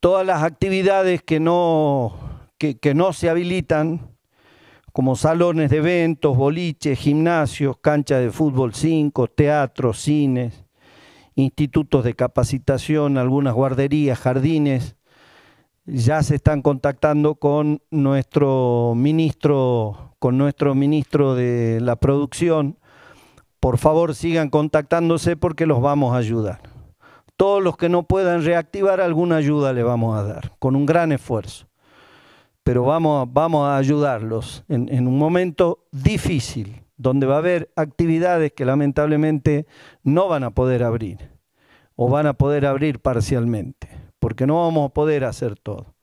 todas las actividades que no, no se habilitan, como salones de eventos, boliches, gimnasios, canchas de fútbol 5, teatros, cines, institutos de capacitación, algunas guarderías, jardines, ya se están contactando con nuestro ministro, con nuestro ministro de la producción. Por favor, sigan contactándose porque los vamos a ayudar. Todos los que no puedan reactivar, alguna ayuda le vamos a dar, con un gran esfuerzo. Pero vamos, vamos a ayudarlos en, un momento difícil, donde va a haber actividades que lamentablemente no van a poder abrir, o van a poder abrir parcialmente, porque no vamos a poder hacer todo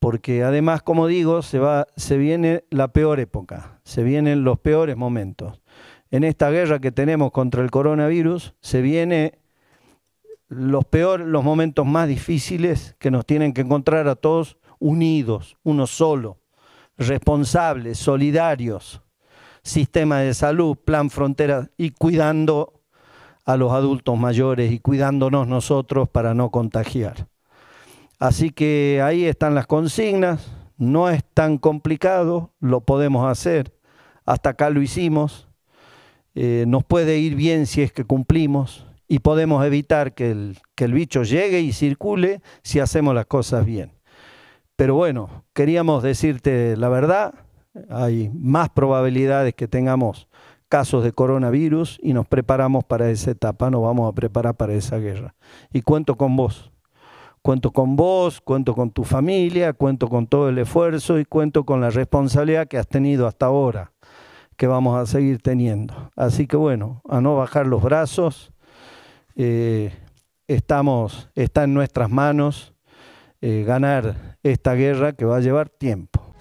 porque además, como digo, se, va, se viene la peor época, se vienen los peores momentos. En esta guerra que tenemos contra el coronavirus, se viene los peores, los momentos más difíciles que nos tienen que encontrar a todos unidos, uno solo, responsables, solidarios, sistema de salud, plan frontera y cuidando a los adultos mayores y cuidándonos nosotros para no contagiar. Así que ahí están las consignas, no es tan complicado, lo podemos hacer, hasta acá lo hicimos, eh, nos puede ir bien si es que cumplimos y podemos evitar que el, bicho llegue y circule si hacemos las cosas bien. Pero bueno, queríamos decirte la verdad, hay más probabilidades que tengamos casos de coronavirus y nos preparamos para esa etapa, nos vamos a preparar para esa guerra. Y cuento con vos, cuento con vos, cuento con tu familia, cuento con todo el esfuerzo y cuento con la responsabilidad que has tenido hasta ahora, que vamos a seguir teniendo. Así que bueno, a no bajar los brazos eh, estamos, está en nuestras manos eh, ganar esta guerra que va a llevar tiempo.